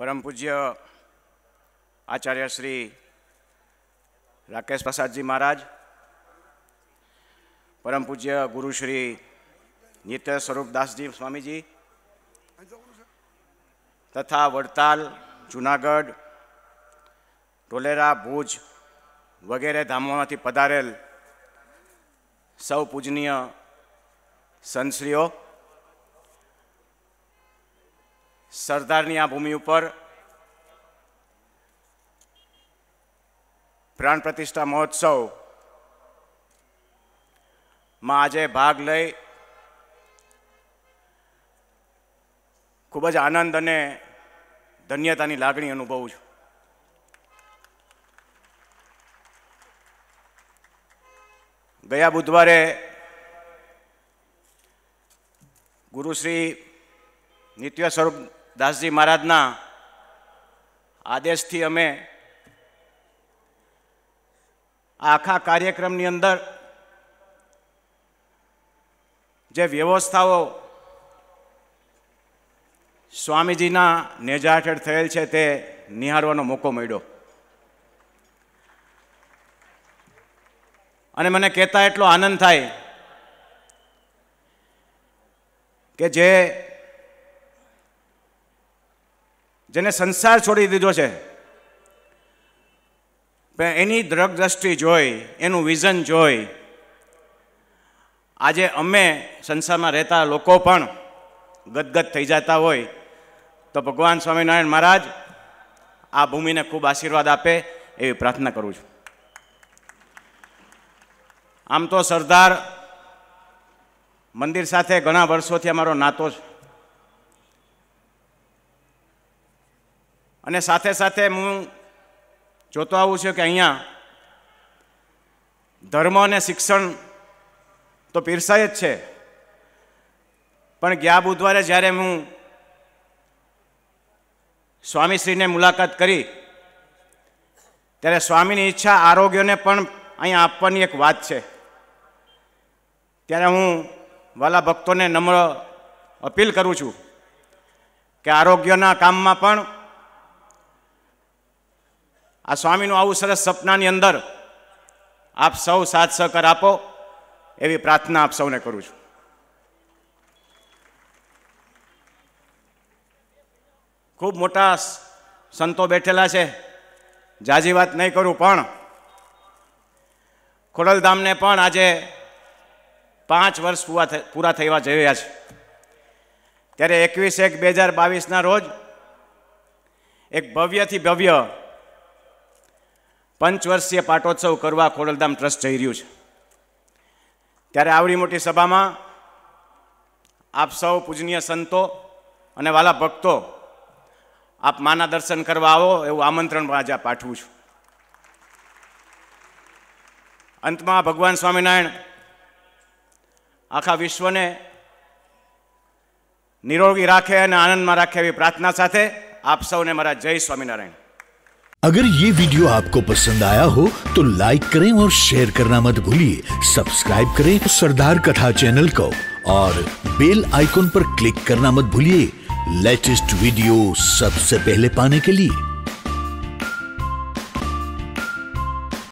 પરમ પૂજ્ય આચાર્ય શ્રી રાકેશ પ્રસાદજી મહારાજ પરમ પૂજ્ય ગુરુ શ્રી નિત્ય સ્વરૂપદાસજી સ્વામીજી તથા વડતાલ જુનાગઢ ટોલેરા ભુજ વગેરે ધામોમાંથી પધારેલ સૌ પૂજનીય સંતશ્રીઓ સરદારની આ ભૂમિ ઉપર પ્રાણ પ્રતિષ્ઠા મહોત્સવમાં આજે ભાગ લઈ ખૂબ જ આનંદ અને ધન્યતાની લાગણી અનુભવું છું ગયા બુધવારે ગુરુશ્રી નિત્ય સ્વરૂપ દાસજી મહારાજના આદેશથી અમે આખા કાર્યક્રમની અંદર જે વ્યવસ્થાઓ સ્વામીજીના નેજા હેઠળ થયેલ છે તે નિહાળવાનો મોકો મળ્યો અને મને કહેતા એટલો આનંદ થાય કે જે જેને સંસાર છોડી દીધો છે એની દ્રગદ્રષ્ટિ જોઈ એનું વિઝન જોઈ આજે અમે સંસારમાં રહેતા લોકો પણ ગદગદ થઈ જતા હોય તો ભગવાન સ્વામિનારાયણ મહારાજ આ ભૂમિને ખૂબ આશીર્વાદ આપે એવી પ્રાર્થના કરું છું આમ તો સરદાર મંદિર સાથે ઘણા વર્ષોથી અમારો નાતો છે અને સાથે સાથે હું જોતો આવું છું કે અહીંયા ધર્મ અને શિક્ષણ તો પીરસાય જ છે પણ ગયા બુધવારે જ્યારે હું સ્વામીશ્રીને મુલાકાત કરી ત્યારે સ્વામીની ઈચ્છા આરોગ્યને પણ અહીંયા આપવાની એક વાત છે ત્યારે હું વાલા ભક્તોને નમ્ર અપીલ કરું છું કે આરોગ્યના કામમાં પણ આ સ્વામીનું આવું સરસ સપનાની અંદર આપ સૌ સાથ સહકાર આપો એવી પ્રાર્થના આપ સૌને કરું છું ખૂબ મોટા સંતો બેઠેલા છે જાજી વાત નહીં કરું પણ ખોડલધામને પણ આજે પાંચ વર્ષ પૂરા પૂરા થવા જઈ રહ્યા છે ત્યારે એકવીસ એક બે હજાર બાવીસના રોજ એક ભવ્યથી ભવ્ય પંચવર્ષીય પાટોત્સવ કરવા ખોડલધામ ટ્રસ્ટ જઈ રહ્યું છે ત્યારે આવડી મોટી સભામાં આપ સૌ પૂજનીય સંતો અને વાલા ભક્તો આપ માના દર્શન કરવા આવો એવું આમંત્રણ આજે પાઠવું છું અંતમાં ભગવાન સ્વામિનારાયણ આખા વિશ્વને નિરોગી રાખે અને આનંદમાં રાખે એવી પ્રાર્થના સાથે આપ સૌને મારા જય સ્વામિનારાયણ अगर ये वीडियो आपको पसंद आया हो तो लाइक करें और शेयर करना मत भूलिए सब्सक्राइब करें सरदार कथा चैनल को और बेल आइकॉन पर क्लिक करना मत भूलिए लेटेस्ट वीडियो सबसे पहले पाने के लिए